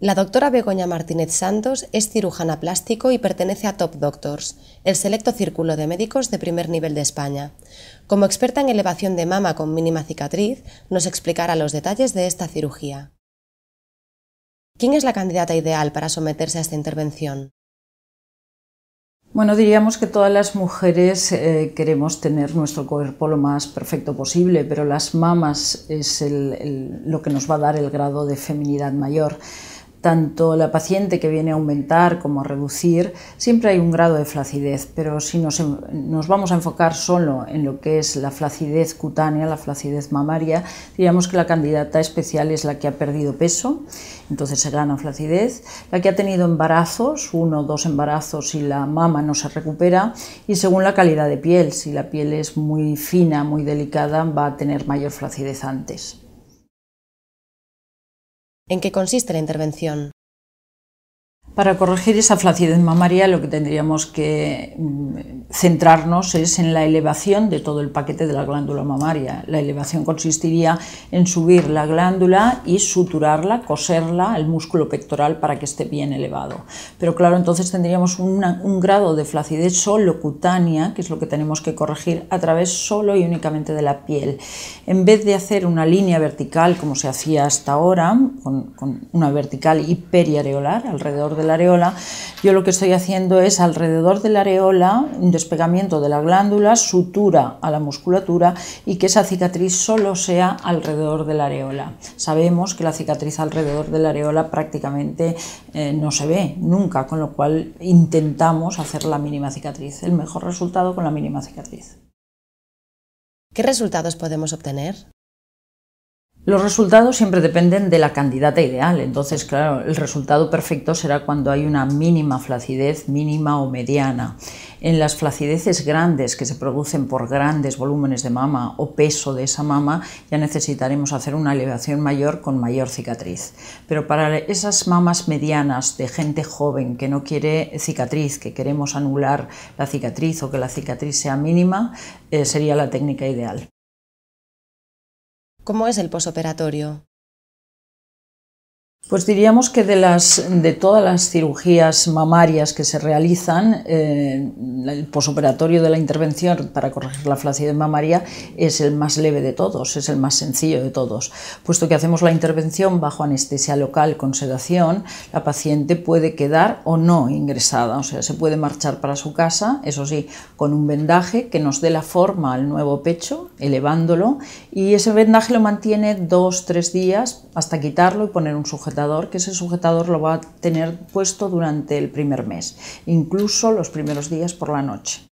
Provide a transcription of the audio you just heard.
La doctora Begoña Martínez Santos es cirujana plástico y pertenece a Top Doctors, el selecto círculo de médicos de primer nivel de España. Como experta en elevación de mama con mínima cicatriz, nos explicará los detalles de esta cirugía. ¿Quién es la candidata ideal para someterse a esta intervención? Bueno, diríamos que todas las mujeres eh, queremos tener nuestro cuerpo lo más perfecto posible, pero las mamas es lo que nos va a dar el grado de feminidad mayor tanto la paciente que viene a aumentar como a reducir, siempre hay un grado de flacidez, pero si nos, vamos a enfocar solo en lo que es la flacidez cutánea, la flacidez mamaria, diríamos que la candidata especial es la que ha perdido peso, entonces se gana flacidez, la que ha tenido embarazos, uno o dos embarazos y la mama no se recupera, y según la calidad de piel, si la piel es muy fina, muy delicada, va a tener mayor flacidez antes. ¿En qué consiste la intervención? Para corregir esa flacidez mamaria lo que tendríamos que mm, centrarnos es en la elevación de todo el paquete de la glándula mamaria. La elevación consistiría en subir la glándula y suturarla, coserla el músculo pectoral para que esté bien elevado. Pero claro, entonces tendríamos un grado de flacidez solo cutánea, que es lo que tenemos que corregir a través solo y únicamente de la piel. En vez de hacer una línea vertical como se hacía hasta ahora, con, una vertical hiperiareolar alrededor de la areola, yo lo que estoy haciendo es alrededor de la areola, un despegamiento de la glándula, sutura a la musculatura y que esa cicatriz solo sea alrededor de la areola. Sabemos que la cicatriz alrededor de la areola prácticamente eh, no se ve nunca, con lo cual intentamos hacer la mínima cicatriz, el mejor resultado con la mínima cicatriz. ¿Qué resultados podemos obtener? Los resultados siempre dependen de la candidata ideal, entonces claro, el resultado perfecto será cuando hay una mínima flacidez, mínima o mediana. En las flacideces grandes que se producen por grandes volúmenes de mama o peso de esa mama, ya necesitaremos hacer una elevación mayor con mayor cicatriz. Pero para esas mamas medianas de gente joven que no quiere cicatriz, que queremos anular la cicatriz o que la cicatriz sea mínima, eh, sería la técnica ideal. ¿Cómo es el posoperatorio? Pues diríamos que de, las, de todas las cirugías mamarias que se realizan, eh, el posoperatorio de la intervención para corregir la flacidez mamaria es el más leve de todos, es el más sencillo de todos. Puesto que hacemos la intervención bajo anestesia local con sedación, la paciente puede quedar o no ingresada, o sea, se puede marchar para su casa, eso sí, con un vendaje que nos dé la forma al nuevo pecho, elevándolo, y ese vendaje lo mantiene dos, tres días hasta quitarlo y poner un sujeto que ese sujetador lo va a tener puesto durante el primer mes, incluso los primeros días por la noche.